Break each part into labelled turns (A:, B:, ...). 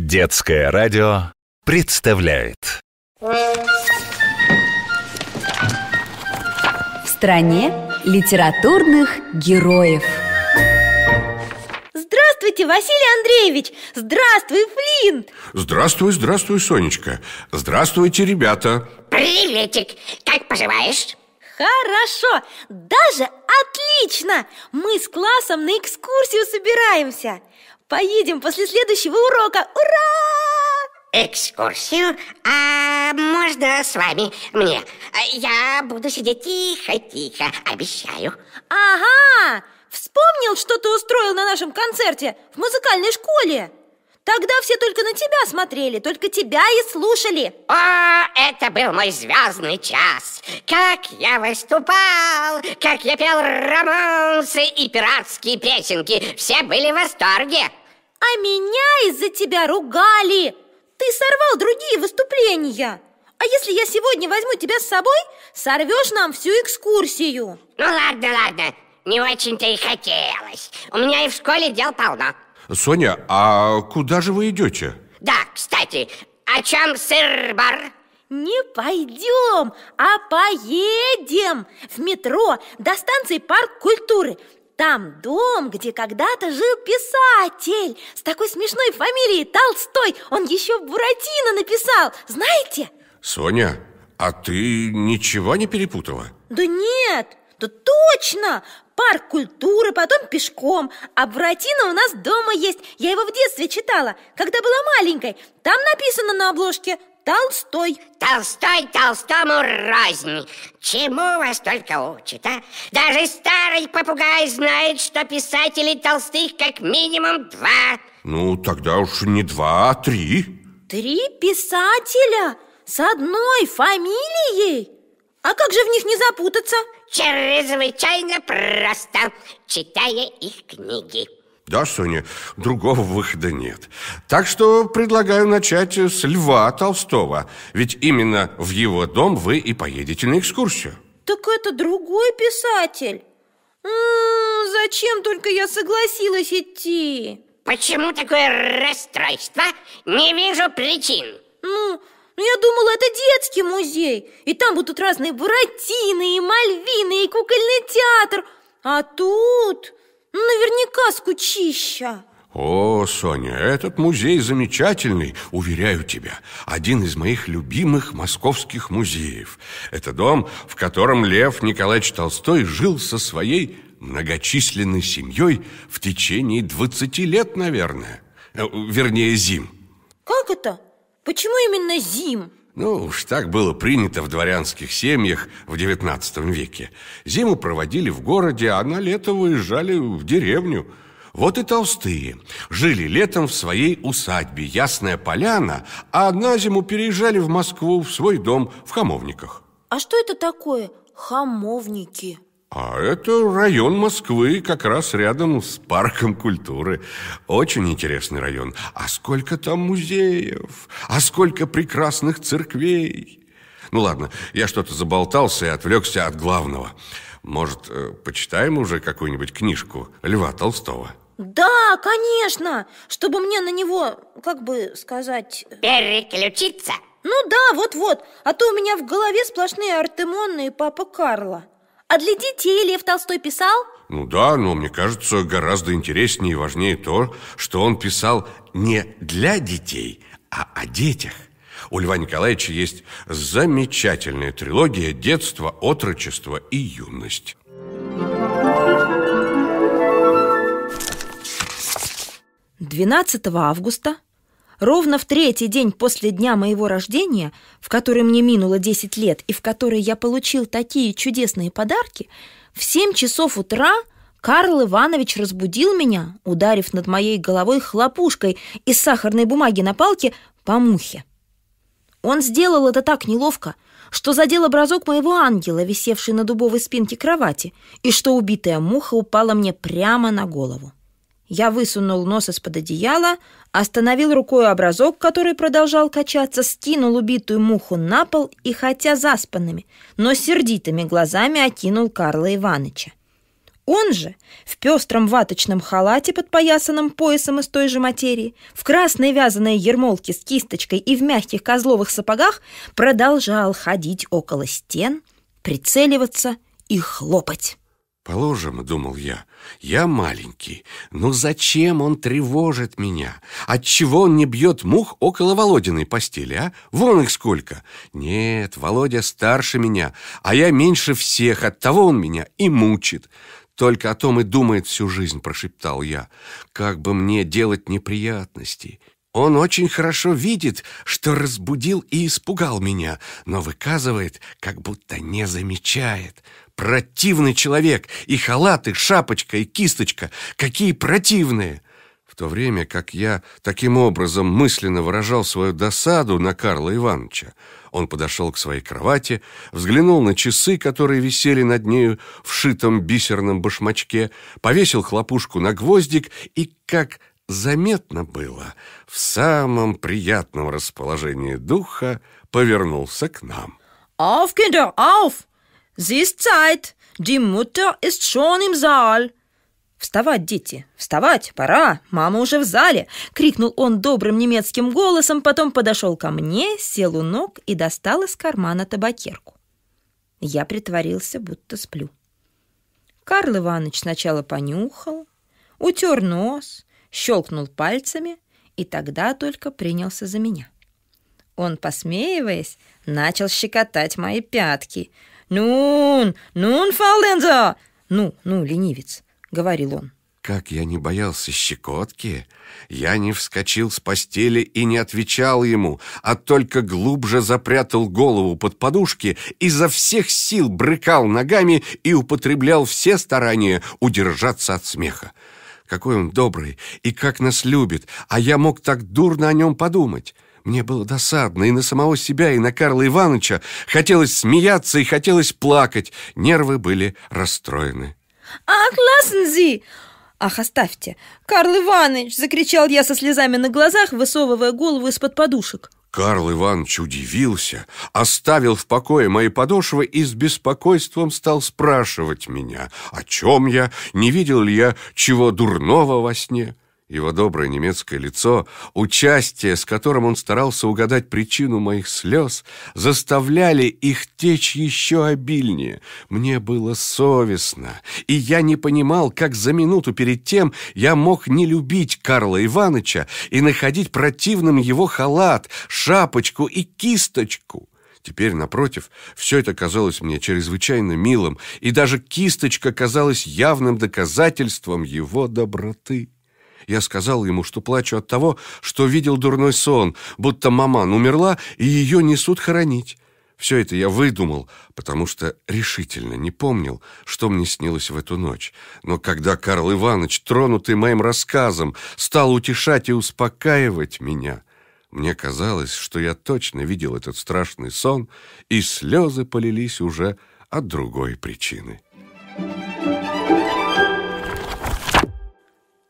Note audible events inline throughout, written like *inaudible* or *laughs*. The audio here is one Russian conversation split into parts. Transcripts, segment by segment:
A: Детское радио представляет
B: В стране литературных героев Здравствуйте, Василий Андреевич!
C: Здравствуй, Флинн!
A: Здравствуй, здравствуй, Сонечка! Здравствуйте, ребята!
C: Приветик! Как поживаешь? Хорошо, даже
B: отлично! Мы с классом на экскурсию собираемся. Поедем после
C: следующего урока! Ура! Экскурсию? А можно с вами? Мне? А, я буду сидеть тихо-тихо, обещаю
B: Ага! Вспомнил, что ты устроил на нашем концерте в музыкальной школе?
C: Тогда все только на тебя смотрели, только тебя и слушали О, это был мой звездный час Как я выступал, как я пел романсы и пиратские песенки Все были в восторге а меня из-за тебя ругали! Ты сорвал другие выступления! А если я сегодня возьму тебя с собой, сорвешь нам всю экскурсию! Ну ладно, ладно, не очень-то и хотелось. У меня и в школе дел полно.
A: Соня, а куда же вы идете?
C: Да, кстати, о чем сыр-бар? Не пойдем, а поедем в метро до станции
B: Парк культуры. Там дом, где когда-то жил писатель с такой смешной фамилией Толстой. Он еще Буратино написал, знаете?
A: Соня, а ты ничего не перепутала?
B: Да нет, да точно! Парк культуры, потом пешком А Буратино у нас дома есть Я его в детстве
C: читала, когда была маленькой Там написано на обложке Толстой. Толстой толстому рознь. Чему вас только учат, а? Даже старый попугай знает, что писателей толстых как минимум два.
A: Ну, тогда уж не два, а три.
C: Три писателя с одной фамилией? А как же в них не запутаться? Чрезвычайно просто, читая их
A: книги. Да, Соня, другого выхода нет. Так что предлагаю начать с Льва Толстого. Ведь именно в его дом вы и поедете на экскурсию.
B: Так это другой писатель.
C: М -м, зачем только я согласилась идти? Почему такое расстройство? Не вижу причин. Ну, ну, я думала, это детский
B: музей. И там будут разные буратины, и мальвины, и кукольный театр. А тут... Наверняка скучища.
A: О, Соня, этот музей замечательный, уверяю тебя. Один из моих любимых московских музеев. Это дом, в котором Лев Николаевич Толстой жил со своей многочисленной семьей в течение 20 лет, наверное. Э, вернее, зим.
B: Как это? Почему именно зим?
A: Ну уж так было принято в дворянских семьях в XIX веке. Зиму проводили в городе, а на лето выезжали в деревню. Вот и толстые. Жили летом в своей усадьбе Ясная Поляна, а на зиму переезжали в Москву в свой дом в Хамовниках.
B: А что это такое «хамовники»?
A: А это район Москвы, как раз рядом с парком культуры. Очень интересный район. А сколько там музеев, а сколько прекрасных церквей. Ну ладно, я что-то заболтался и отвлекся от главного. Может, э, почитаем уже какую-нибудь книжку Льва Толстого?
B: Да, конечно, чтобы мне на него, как бы сказать... Э,
C: Переключиться?
B: Ну да, вот-вот, а то у меня в голове сплошные артемонные папа Карла. А для детей Лев Толстой писал?
A: Ну да, но мне кажется, гораздо интереснее и важнее то, что он писал не для детей, а о детях. У Льва Николаевича есть замечательная трилогия «Детство, отрочество и юность».
B: Двенадцатого августа Ровно в третий день после дня моего рождения, в который мне минуло 10 лет и в который я получил такие чудесные подарки, в 7 часов утра Карл Иванович разбудил меня, ударив над моей головой хлопушкой из сахарной бумаги на палке по мухе. Он сделал это так неловко, что задел образок моего ангела, висевший на дубовой спинке кровати, и что убитая муха упала мне прямо на голову. Я высунул нос из-под одеяла, остановил рукой образок, который продолжал качаться, скинул убитую муху на пол и, хотя заспанными, но сердитыми глазами окинул Карла Иваныча. Он же, в пестром ваточном халате, подпоясанном поясом из той же материи, в красной вязаной ермолке с кисточкой и в мягких козловых сапогах, продолжал ходить около стен, прицеливаться и хлопать.
A: Положим, думал я, я маленький, но зачем он тревожит меня? Отчего он не бьет мух около Володиной постели, а? Вон их сколько! Нет, Володя старше меня, а я меньше всех, оттого он меня и мучит. Только о том и думает всю жизнь, прошептал я. Как бы мне делать неприятности? Он очень хорошо видит, что разбудил и испугал меня, но выказывает, как будто не замечает. Противный человек! И халаты, шапочка, и кисточка! Какие противные!» В то время как я таким образом мысленно выражал свою досаду на Карла Ивановича, он подошел к своей кровати, взглянул на часы, которые висели над ней в шитом бисерном башмачке, повесил хлопушку на гвоздик и, как заметно было, в самом приятном расположении духа повернулся к нам.
B: «Auf, Kinder, auf!» Sie ist Zeit! Die Mutter ist schon im Saal!» «Вставать, дети! Вставать! Пора! Мама уже в зале!» — крикнул он добрым немецким голосом, потом подошел ко мне, сел у ног и достал из кармана табакерку. Я притворился, будто сплю. Карл Иванович сначала понюхал, утер нос, щелкнул пальцами и тогда только принялся за меня. Он, посмеиваясь, начал щекотать мои пятки — «Нун! Нун, Фалденза!» «Ну, ну, ленивец!» — говорил он.
A: Как я не боялся щекотки! Я не вскочил с постели и не отвечал ему, а только глубже запрятал голову под подушки, изо всех сил брыкал ногами и употреблял все старания удержаться от смеха. Какой он добрый и как нас любит, а я мог так дурно о нем подумать. Мне было досадно и на самого себя, и на Карла Ивановича. Хотелось смеяться и хотелось плакать. Нервы были расстроены.
B: «Ах, lassen «Ах, оставьте! Карл Иванович!» – закричал я со слезами на глазах, высовывая голову из-под подушек.
A: Карл Иванович удивился, оставил в покое мои подошвы и с беспокойством стал спрашивать меня, о чем я, не видел ли я чего дурного во сне его доброе немецкое лицо, участие, с которым он старался угадать причину моих слез, заставляли их течь еще обильнее. Мне было совестно, и я не понимал, как за минуту перед тем я мог не любить Карла Ивановича и находить противным его халат, шапочку и кисточку. Теперь, напротив, все это казалось мне чрезвычайно милым, и даже кисточка казалась явным доказательством его доброты. Я сказал ему, что плачу от того, что видел дурной сон, будто маман умерла и ее несут хоронить. Все это я выдумал, потому что решительно не помнил, что мне снилось в эту ночь. Но когда Карл Иванович, тронутый моим рассказом, стал утешать и успокаивать меня, мне казалось, что я точно видел этот страшный сон, и слезы полились уже от другой причины.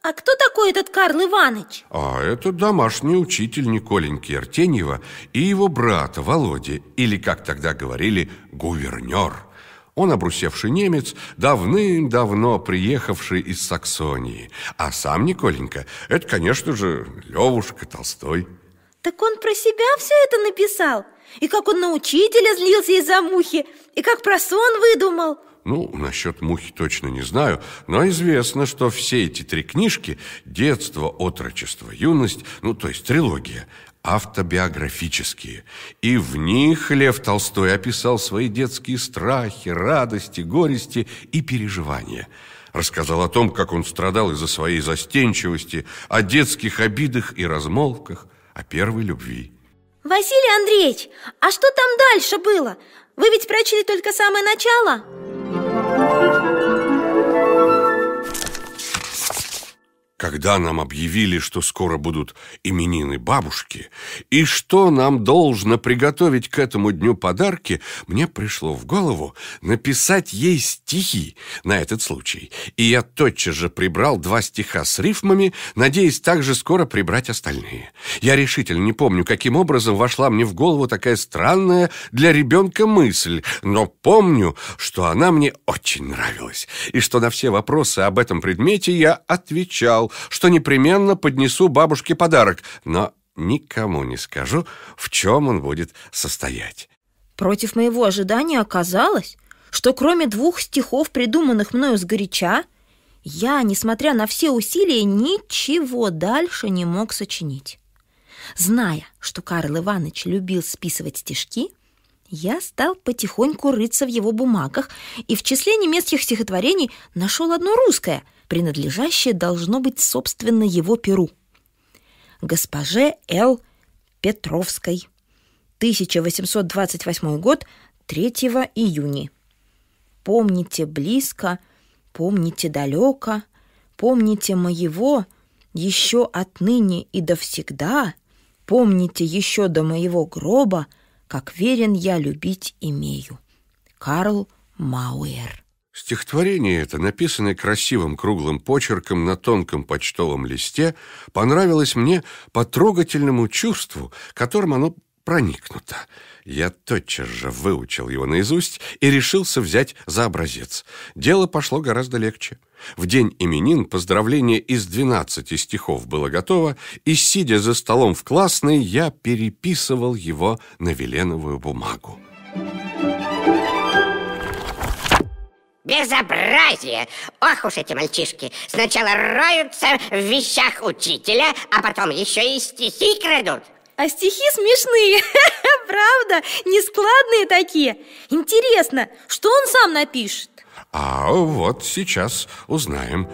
B: А кто такой этот Карл Иванович?
A: А это домашний учитель Николеньки Артеньева и его брат Володя, или, как тогда говорили, гувернер. Он обрусевший немец, давным-давно приехавший из Саксонии. А сам Николенька – это, конечно же, Левушка Толстой.
B: Так он про себя все это написал? И как он на учителя злился из-за мухи? И как про сон выдумал?
A: Ну, насчет мухи точно не знаю, но известно, что все эти три книжки «Детство», «Отрочество», «Юность», ну, то есть трилогия, автобиографические. И в них Лев Толстой описал свои детские страхи, радости, горести и переживания. Рассказал о том, как он страдал из-за своей застенчивости, о детских обидах и размолвках, о первой любви.
B: Василий Андреевич, а что там дальше было? Вы ведь прочли только самое начало?
A: когда нам объявили, что скоро будут именины бабушки, и что нам должно приготовить к этому дню подарки, мне пришло в голову написать ей стихи на этот случай. И я тотчас же прибрал два стиха с рифмами, надеясь также скоро прибрать остальные. Я решительно не помню, каким образом вошла мне в голову такая странная для ребенка мысль, но помню, что она мне очень нравилась, и что на все вопросы об этом предмете я отвечал, обещал, что непременно поднесу бабушке подарок, но никому не скажу, в чем он будет состоять.
B: Против моего ожидания оказалось, что кроме двух стихов, придуманных мною с горяча, я, несмотря на все усилия, ничего дальше не мог сочинить. Зная, что Карл Иванович любил списывать стишки, я стал потихоньку рыться в его бумагах и в числе немецких стихотворений нашел одно русское — принадлежащее должно быть, собственно, его перу. Госпоже Л. Петровской. 1828 год, 3 июня. Помните близко, помните далеко, помните моего еще отныне и до всегда, помните еще до моего гроба, как верен я любить имею. Карл Мауэр.
A: Стихотворение это, написанное красивым круглым почерком на тонком почтовом листе, понравилось мне по трогательному чувству, которым оно проникнуто. Я тотчас же выучил его наизусть и решился взять за образец. Дело пошло гораздо легче. В день именин поздравление из 12 стихов было готово, и, сидя за столом в классной, я переписывал его на веленовую бумагу.
C: Безобразие! Ох уж эти мальчишки! Сначала роются в вещах учителя, а потом еще и стихи крадут. А стихи смешные, *laughs* правда, нескладные
B: такие. Интересно, что он сам напишет?
A: А вот сейчас узнаем.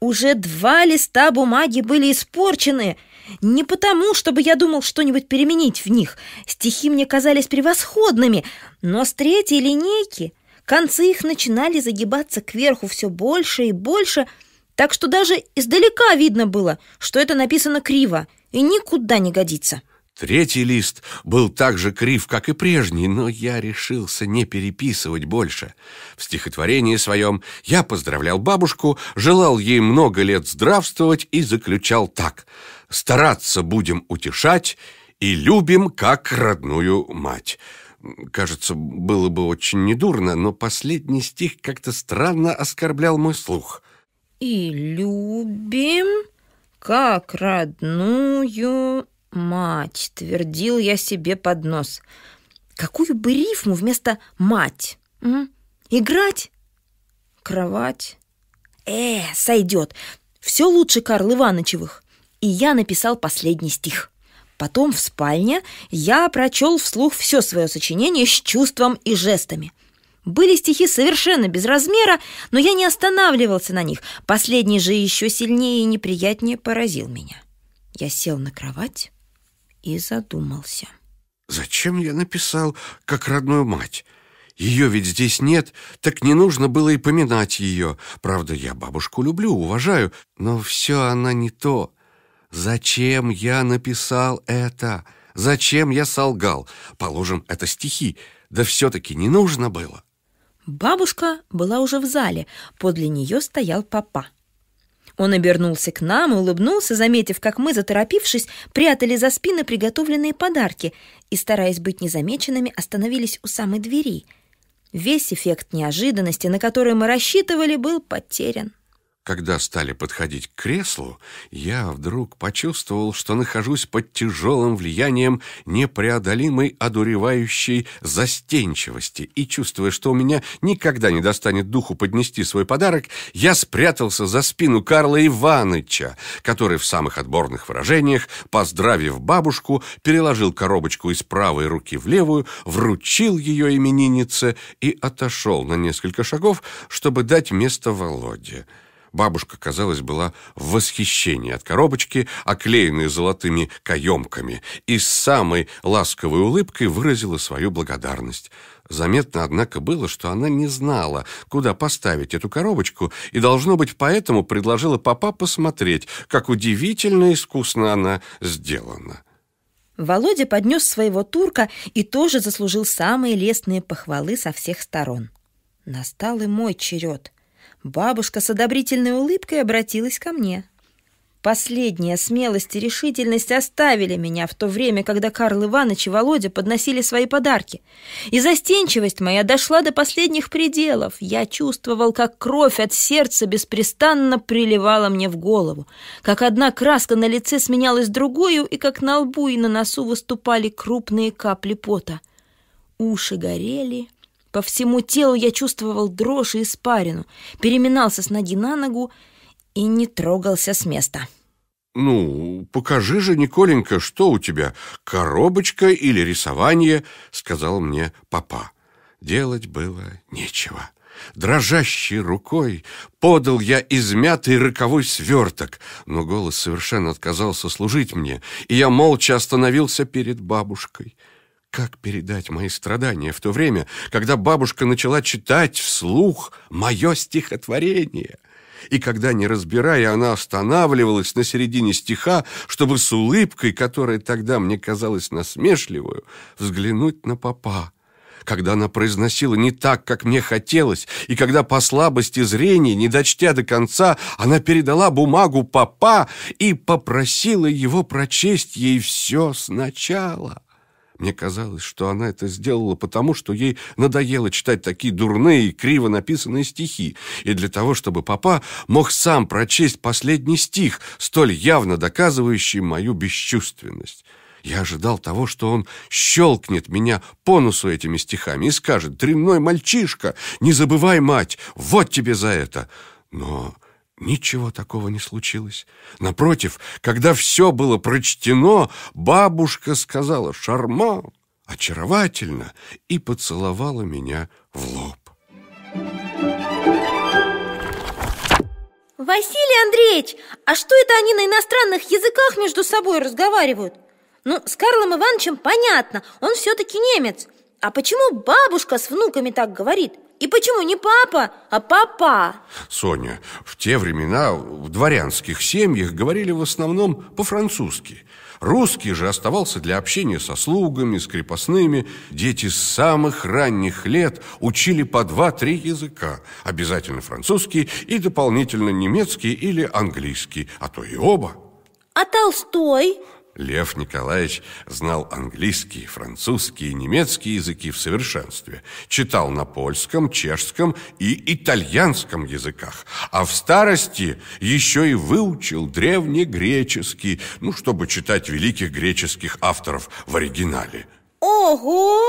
B: Уже два листа бумаги были испорчены – не потому, чтобы я думал что-нибудь переменить в них. Стихи мне казались превосходными, но с третьей линейки концы их начинали загибаться кверху все больше и больше, так что даже издалека видно было, что это написано криво и никуда не годится.
A: Третий лист был так же крив, как и прежний, но я решился не переписывать больше. В стихотворении своем я поздравлял бабушку, желал ей много лет здравствовать и заключал так — стараться будем утешать и любим как родную мать. Кажется, было бы очень недурно, но последний стих как-то странно оскорблял мой слух.
B: И любим как родную мать, твердил я себе под нос. Какую бы рифму вместо мать? М? Играть? Кровать? Э, сойдет. Все лучше Карл Иванычевых и я написал последний стих. Потом в спальне я прочел вслух все свое сочинение с чувством и жестами. Были стихи совершенно без размера, но я не останавливался на них. Последний же еще сильнее и неприятнее поразил меня. Я сел на кровать и задумался.
A: Зачем я написал «как родную мать»? Ее ведь здесь нет, так не нужно было и поминать ее. Правда, я бабушку люблю, уважаю, но все она не то. Зачем я написал это? Зачем я солгал? Положим, это стихи. Да все-таки не нужно было.
B: Бабушка была уже в зале. Подле нее стоял папа. Он обернулся к нам и улыбнулся, заметив, как мы, заторопившись, прятали за спины приготовленные подарки и, стараясь быть незамеченными, остановились у самой двери. Весь эффект неожиданности, на который мы рассчитывали, был потерян.
A: Когда стали подходить к креслу, я вдруг почувствовал, что нахожусь под тяжелым влиянием непреодолимой одуревающей застенчивости, и, чувствуя, что у меня никогда не достанет духу поднести свой подарок, я спрятался за спину Карла Иваныча, который в самых отборных выражениях, поздравив бабушку, переложил коробочку из правой руки в левую, вручил ее имениннице и отошел на несколько шагов, чтобы дать место Володе. Бабушка, казалось, была в восхищении от коробочки, оклеенной золотыми каемками, и с самой ласковой улыбкой выразила свою благодарность. Заметно, однако, было, что она не знала, куда поставить эту коробочку, и, должно быть, поэтому предложила папа посмотреть, как удивительно искусно она сделана.
B: Володя поднес своего турка и тоже заслужил самые лестные похвалы со всех сторон. Настал и мой черед – Бабушка с одобрительной улыбкой обратилась ко мне. Последняя смелость и решительность оставили меня в то время, когда Карл Иванович и Володя подносили свои подарки. И застенчивость моя дошла до последних пределов. Я чувствовал, как кровь от сердца беспрестанно приливала мне в голову, как одна краска на лице сменялась другую, и как на лбу и на носу выступали крупные капли пота. Уши горели, по всему телу я чувствовал дрожь и испарину, переминался с ноги на ногу и не трогался с места.
A: «Ну, покажи же, Николенька, что у тебя, коробочка или рисование?» — сказал мне папа. Делать было нечего. Дрожащей рукой подал я измятый роковой сверток, но голос совершенно отказался служить мне, и я молча остановился перед бабушкой. Как передать мои страдания в то время, когда бабушка начала читать вслух мое стихотворение? И когда, не разбирая, она останавливалась на середине стиха, чтобы с улыбкой, которая тогда мне казалась насмешливой, взглянуть на папа когда она произносила не так, как мне хотелось, и когда по слабости зрения, не дочтя до конца, она передала бумагу папа и попросила его прочесть ей все сначала. Мне казалось, что она это сделала потому, что ей надоело читать такие дурные и криво написанные стихи, и для того, чтобы папа мог сам прочесть последний стих, столь явно доказывающий мою бесчувственность. Я ожидал того, что он щелкнет меня по носу этими стихами и скажет «Дрянной мальчишка, не забывай, мать, вот тебе за это!» Но Ничего такого не случилось. Напротив, когда все было прочтено, бабушка сказала "Шарма, очаровательно и поцеловала меня в лоб.
B: Василий Андреевич, а что это они на иностранных языках между собой разговаривают? Ну, с Карлом Ивановичем понятно, он все-таки немец – а почему бабушка с внуками так говорит? И почему не папа, а папа?
A: Соня, в те времена в дворянских семьях говорили в основном по-французски. Русский же оставался для общения со слугами, с крепостными. Дети с самых ранних лет учили по два-три языка. Обязательно французский и дополнительно немецкий или английский, а то и оба.
B: А Толстой?
A: Лев Николаевич знал английский, французский и немецкий языки в совершенстве, читал на польском, чешском и итальянском языках, а в старости еще и выучил древнегреческий, ну, чтобы читать великих греческих авторов в оригинале.
C: Ого!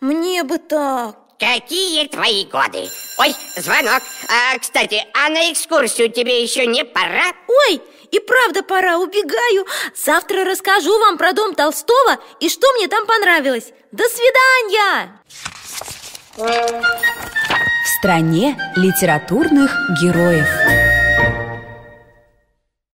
C: Мне бы так! Какие твои годы? Ой, звонок. А, кстати, а на экскурсию тебе еще не пора? Ой, и правда пора, убегаю. Завтра расскажу вам
B: про дом Толстого и что мне там понравилось. До свидания! В стране литературных героев.